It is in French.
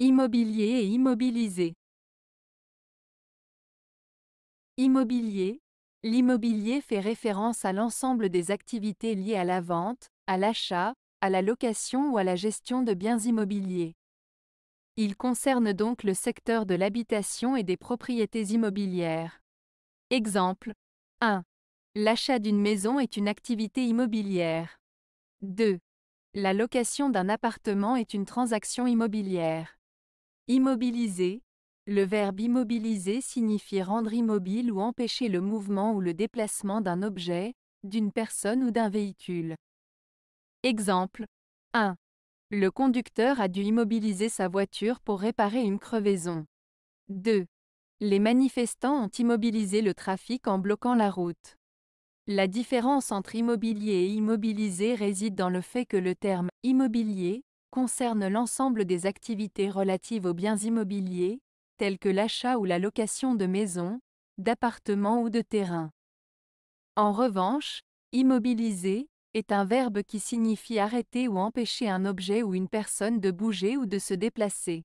Immobilier et immobilisé. Immobilier. L'immobilier fait référence à l'ensemble des activités liées à la vente, à l'achat, à la location ou à la gestion de biens immobiliers. Il concerne donc le secteur de l'habitation et des propriétés immobilières. Exemple 1. L'achat d'une maison est une activité immobilière. 2. La location d'un appartement est une transaction immobilière. Immobiliser. Le verbe immobiliser signifie rendre immobile ou empêcher le mouvement ou le déplacement d'un objet, d'une personne ou d'un véhicule. Exemple 1. Le conducteur a dû immobiliser sa voiture pour réparer une crevaison. 2. Les manifestants ont immobilisé le trafic en bloquant la route. La différence entre immobilier et immobilisé réside dans le fait que le terme immobilier concerne l'ensemble des activités relatives aux biens immobiliers, tels que l'achat ou la location de maisons, d'appartements ou de terrains. En revanche, immobiliser est un verbe qui signifie arrêter ou empêcher un objet ou une personne de bouger ou de se déplacer.